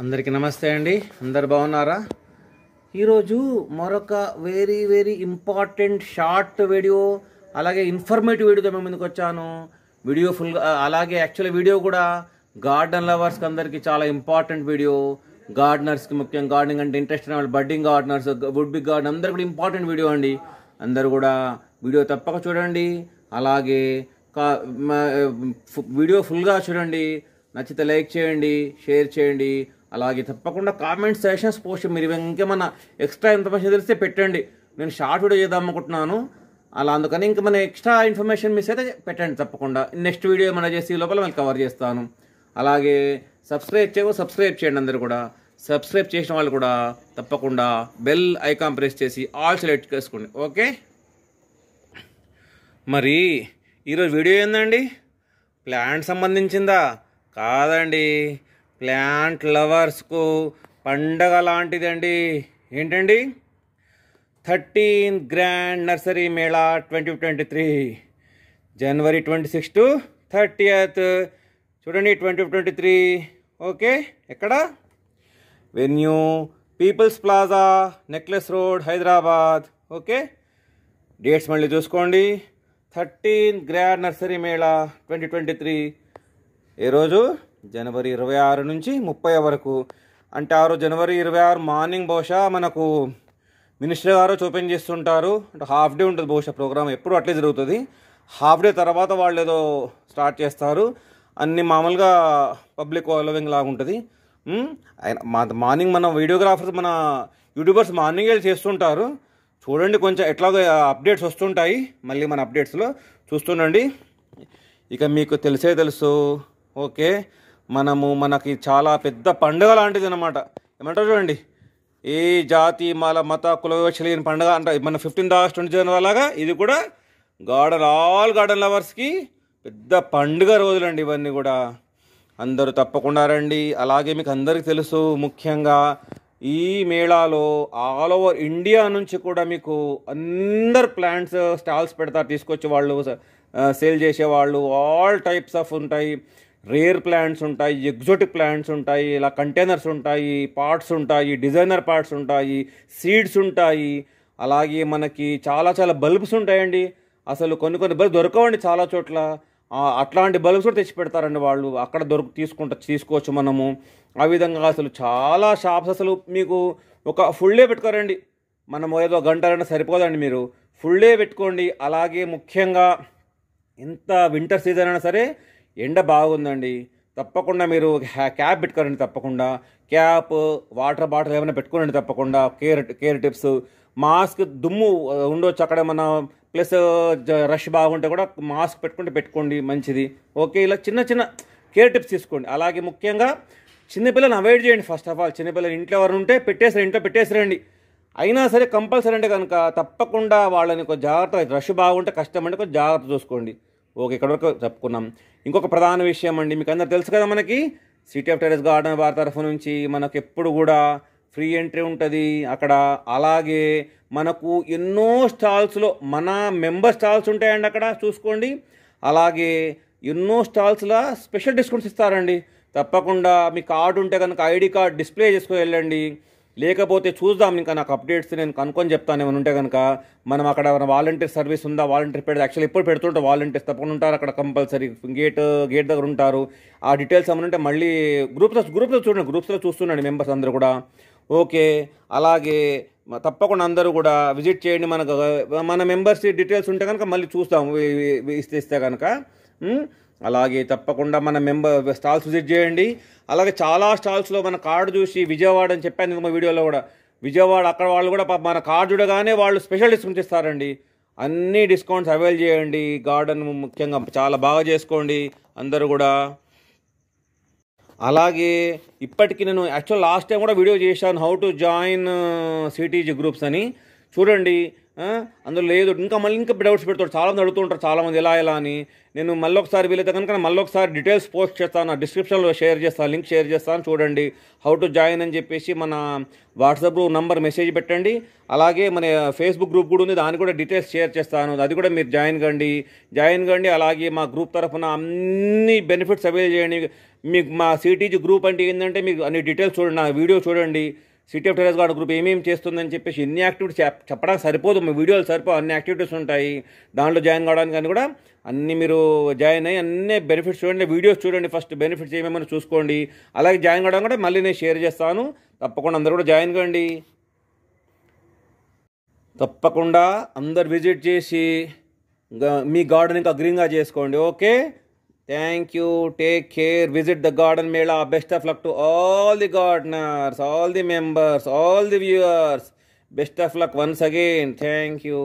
అందరికీ నమస్తే అండి అందరు బాగున్నారా ఈరోజు మరొక very very important short video అలాగే ఇన్ఫర్మేటివ్ వీడియోతో మేము ముందుకు వచ్చాను వీడియో ఫుల్ అలాగే యాక్చువల్ వీడియో కూడా గార్డెన్ లవర్స్కి అందరికీ చాలా ఇంపార్టెంట్ వీడియో గార్డెనర్స్కి ముఖ్యంగా గార్డెనింగ్ అంటే ఇంట్రెస్ట్ వాళ్ళు budding gardeners would big garden అందరు కూడా ఇంపార్టెంట్ వీడియో అండి అందరు కూడా వీడియో తప్పక చూడండి అలాగే వీడియో ఫుల్గా చూడండి నచ్చితే లైక్ చేయండి షేర్ చేయండి అలాగే తప్పకుండా కామెంట్ సెషన్స్ పోస్ట్ మీరు ఇంకేమన్నా ఎక్స్ట్రా ఇన్ఫర్మేషన్ తెలిస్తే పెట్టండి నేను షార్ట్ వీడియో చేద్దాం అనుకుంటున్నాను అలా అందుకని ఇంక మన ఎక్స్ట్రా ఇన్ఫర్మేషన్ మిస్ అయితే పెట్టండి తప్పకుండా నెక్స్ట్ వీడియో ఏమైనా చేసి లోపల మళ్ళీ కవర్ చేస్తాను అలాగే సబ్స్క్రైబ్ చేయవో సబ్స్క్రైబ్ చేయండి అందరు కూడా సబ్స్క్రైబ్ చేసిన వాళ్ళు కూడా తప్పకుండా బెల్ ఐకాన్ ప్రెస్ చేసి ఆల్ సెలెక్ట్ చేసుకోండి ఓకే మరి ఈరోజు వీడియో ఏందండి ప్లాంట్ సంబంధించిందా కాదండి ప్లాంట్ లవర్స్కు పండగ లాంటిదండి ఏంటండి thirteen grand nursery mela twenty twenty three జనవరి ట్వంటీ సిక్స్ టు థర్టీయత్ చూడండి ట్వంటీ ట్వంటీ త్రీ ఓకే ఎక్కడ venue People's Plaza Necklace Road Hyderabad okay dates మళ్ళీ చూసుకోండి thirteen grand nursery mela twenty twenty three ఏ రోజు జనవరి ఇరవై ఆరు నుంచి ముప్పై వరకు అంటే ఆరు జనవరి ఇరవై ఆరు మార్నింగ్ బహుశా మనకు మినిస్టర్ గారు చూపెన్ చేస్తుంటారు అంటే హాఫ్ డే ఉంటుంది బహుశా ప్రోగ్రామ్ ఎప్పుడు అట్లే జరుగుతుంది హాఫ్ డే తర్వాత వాళ్ళు ఏదో స్టార్ట్ చేస్తారు అన్ని మామూలుగా పబ్లిక్ అలవింగ్ లాగా ఉంటుంది మా మార్నింగ్ మన వీడియోగ్రాఫర్స్ మన యూట్యూబర్స్ మార్నింగ్ వెళ్ళి చేస్తుంటారు చూడండి కొంచెం ఎట్లాగో అప్డేట్స్ వస్తుంటాయి మళ్ళీ మన అప్డేట్స్లో చూస్తుండండి ఇక మీకు తెలిసే తెలుసు ఓకే మనము మనకి చాలా పెద్ద పండుగ లాంటిది అనమాట ఏమంటారు చూడండి ఏ జాతి మల మత కుల వివక్ష లేని పండుగ అంట మన ఫిఫ్టీన్త్ ఆగస్ట్ ట్వంటీ జనవరి లాగా ఇది కూడా గార్డెన్ ఆల్ గార్డెన్ లవర్స్కి పెద్ద పండుగ రోజులండి ఇవన్నీ కూడా అందరూ తప్పకుండా రండి అలాగే మీకు అందరికీ తెలుసు ముఖ్యంగా ఈ మేళాలో ఆల్ ఓవర్ ఇండియా నుంచి కూడా మీకు అందరు ప్లాంట్స్ స్టాల్స్ పెడతారు తీసుకొచ్చి వాళ్ళు సేల్ చేసేవాళ్ళు ఆల్ టైప్స్ ఆఫ్ ఉంటాయి రేర్ ప్లాంట్స్ ఉంటాయి ఎగ్జోటిక్ ప్లాంట్స్ ఉంటాయి ఇలా కంటైనర్స్ ఉంటాయి పార్ట్స్ ఉంటాయి డిజైనర్ పార్ట్స్ ఉంటాయి సీడ్స్ ఉంటాయి అలాగే మనకి చాలా చాలా బల్బ్స్ ఉంటాయండి అసలు కొన్ని కొన్ని బల్బ్స్ దొరకవండి చాలా చోట్ల అట్లాంటి బల్బ్స్ కూడా తెచ్చి పెడతారండి వాళ్ళు అక్కడ దొరుకు తీసుకుంటా తీసుకోవచ్చు మనము ఆ విధంగా అసలు చాలా షాప్స్ అసలు మీకు ఒక ఫుల్ డే పెట్టుకోరండి మనం ఏదో గంట రెండు సరిపోదండి మీరు ఫుల్ డే పెట్టుకోండి అలాగే ముఖ్యంగా ఎంత వింటర్ సీజన్ అయినా సరే ఎండ బాగుందండి తప్పకుండా మీరు క్యాప్ పెట్టుకోరండి తప్పకుండా క్యాప్ వాటర్ బాటిల్ ఏమైనా పెట్టుకోండి తప్పకుండా కేర్ కేర్ టిప్స్ మాస్క్ దుమ్ము ఉండొచ్చు అక్కడ మన ప్లస్ రష్ బాగుంటే కూడా మాస్క్ పెట్టుకుంటే పెట్టుకోండి మంచిది ఓకే ఇలా చిన్న చిన్న కేర్ టిప్స్ తీసుకోండి అలాగే ముఖ్యంగా చిన్నపిల్లని అవాయిడ్ చేయండి ఫస్ట్ ఆఫ్ ఆల్ చిన్నపిల్లలు ఇంట్లో ఎవరు ఉంటే పెట్టేసారు ఇంట్లో పెట్టేసారండి అయినా సరే కంపల్సరీ అంటే కనుక తప్పకుండా వాళ్ళని కొంచెం జాగ్రత్త రష్ బాగుంటే కష్టం అంటే కొంచెం జాగ్రత్త చూసుకోండి ఓకే ఇక్కడ వరకు చెప్పుకున్నాం ఇంకొక ప్రధాన విషయం అండి మీకు అందరు తెలుసు కదా మనకి సిటీ ఆఫ్ టెరెస్ గార్డెన్ వారి తరఫు నుంచి మనకు ఎప్పుడు కూడా ఫ్రీ ఎంట్రీ ఉంటుంది అక్కడ అలాగే మనకు ఎన్నో స్టాల్స్లో మన మెంబర్ స్టాల్స్ ఉంటాయండి అక్కడ చూసుకోండి అలాగే ఎన్నో స్టాల్స్లో స్పెషల్ డిస్కౌంట్స్ ఇస్తారండి తప్పకుండా మీ కార్డు ఉంటే కనుక ఐడి కార్డ్ డిస్ప్లే చేసుకుని వెళ్ళండి లేకపోతే చూద్దాం ఇంకా నాకు అప్డేట్స్ నేను కనుక్కొని చెప్తాను ఏమైనా ఉంటే కనుక మనం అక్కడ వాలంటీర్ సర్వీస్ ఉందా వాలంటీర్ పెడితే యాక్చువల్లీ ఎప్పుడు పెడుతుంటే వాలంటీర్స్ తప్పకుండా ఉంటారు అక్కడ కంపల్సరీ గేట్ గేట్ దగ్గర ఉంటారు ఆ డీటెయిల్స్ ఏమైనా ఉంటే మళ్ళీ గ్రూప్లో గ్రూప్లో చూడండి గ్రూప్స్లో చూస్తున్నాండి మెంబర్స్ అందరూ కూడా ఓకే అలాగే తప్పకుండా అందరూ కూడా విజిట్ చేయండి మనకు మన మెంబర్స్ డీటెయిల్స్ ఉంటే కనుక మళ్ళీ చూస్తాం ఇస్తే ఇస్తే కనుక అలాగే తప్పకుండా మన మెంబర్ స్టాల్స్ విజిట్ చేయండి అలాగే చాలా స్టాల్స్లో మన కార్డు చూసి విజయవాడ అని చెప్పాను ఇంకో వీడియోలో కూడా విజయవాడ అక్కడ వాళ్ళు కూడా మన కార్డు చూడగానే వాళ్ళు స్పెషల్ డిస్కౌంట్ ఇస్తారండి అన్ని డిస్కౌంట్స్ అవైల్ చేయండి గార్డెన్ ముఖ్యంగా చాలా బాగా చేసుకోండి అందరూ కూడా అలాగే ఇప్పటికీ నేను యాక్చువల్ లాస్ట్ టైం కూడా వీడియో చేశాను how to join CTG groups అని చూడండి అందులో లేదు ఇంకా మళ్ళీ ఇంకా డౌట్స్ పెడతాడు చాలామంది అడుగుతూ ఉంటారు చాలామంది ఎలా ఎలా అని నేను మళ్ళీ ఒకసారి వీలైతే కనుక మళ్ళీ ఒకసారి డీటెయిల్స్ పోస్ట్ చేస్తాను డిస్క్రిప్షన్లో షేర్ చేస్తాను లింక్ షేర్ చేస్తాను చూడండి హౌ టు జాయిన్ అని చెప్పేసి మన వాట్సాప్ నంబర్ మెసేజ్ పెట్టండి అలాగే మన ఫేస్బుక్ గ్రూప్ కూడా ఉంది దాని కూడా డీటెయిల్స్ షేర్ చేస్తాను అది కూడా మీరు జాయిన్ కండి జాయిన్ కండి అలాగే మా గ్రూప్ తరఫున అన్ని బెనిఫిట్స్ అవైల్ చేయండి మీకు మా సిటీజీ గ్రూప్ అంటే ఏంటంటే మీకు అన్ని డీటెయిల్స్ చూడండి నా వీడియో చూడండి City of Terrace Garden group ఏమేమి చేస్తుందని చెప్పేసి ఎన్ని యాక్టివిటీస్ చెప్పడానికి సరిపోదు మీ వీడియోలు సరిపో అన్ని యాక్టివిటీస్ ఉంటాయి దాంట్లో జాయిన్ కావడానికి కానీ కూడా అన్నీ మీరు జాయిన్ అయ్యి అన్ని బెనిఫిట్స్ చూడండి వీడియోస్ చూడండి ఫస్ట్ బెనిఫిట్స్ ఏమేమైనా చూసుకోండి అలాగే జాయిన్ కావడం కూడా మళ్ళీ నేను షేర్ చేస్తాను తప్పకుండా అందరు కూడా జాయిన్ కండి తప్పకుండా అందరు విజిట్ చేసి మీ గార్డెనింగ్ అగ్రీంగా చేసుకోండి okay Thank you. Take care. Visit the garden Mela. Best of luck to all the gardeners, all the members, all the viewers. Best of luck once again. Thank you.